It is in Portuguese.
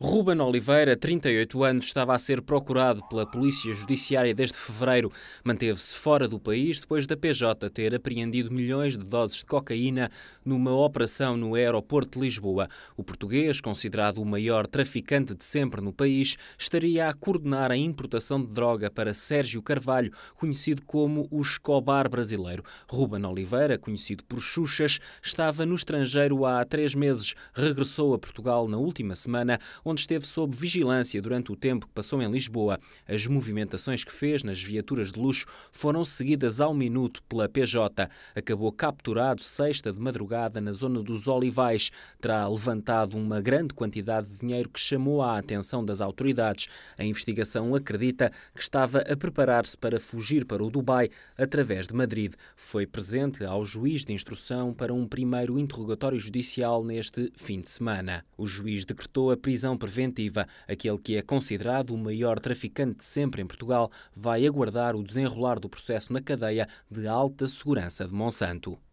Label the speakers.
Speaker 1: Ruben Oliveira, 38 anos, estava a ser procurado pela Polícia Judiciária desde fevereiro. Manteve-se fora do país depois da PJ ter apreendido milhões de doses de cocaína numa operação no aeroporto de Lisboa. O português, considerado o maior traficante de sempre no país, estaria a coordenar a importação de droga para Sérgio Carvalho, conhecido como o Escobar brasileiro. Ruben Oliveira, conhecido por Xuxas, estava no estrangeiro há três meses. Regressou a Portugal na última semana, onde onde esteve sob vigilância durante o tempo que passou em Lisboa. As movimentações que fez nas viaturas de luxo foram seguidas ao minuto pela PJ. Acabou capturado sexta de madrugada na zona dos Olivais. Terá levantado uma grande quantidade de dinheiro que chamou a atenção das autoridades. A investigação acredita que estava a preparar-se para fugir para o Dubai através de Madrid. Foi presente ao juiz de instrução para um primeiro interrogatório judicial neste fim de semana. O juiz decretou a prisão prisão preventiva. Aquele que é considerado o maior traficante sempre em Portugal vai aguardar o desenrolar do processo na cadeia de alta segurança de Monsanto.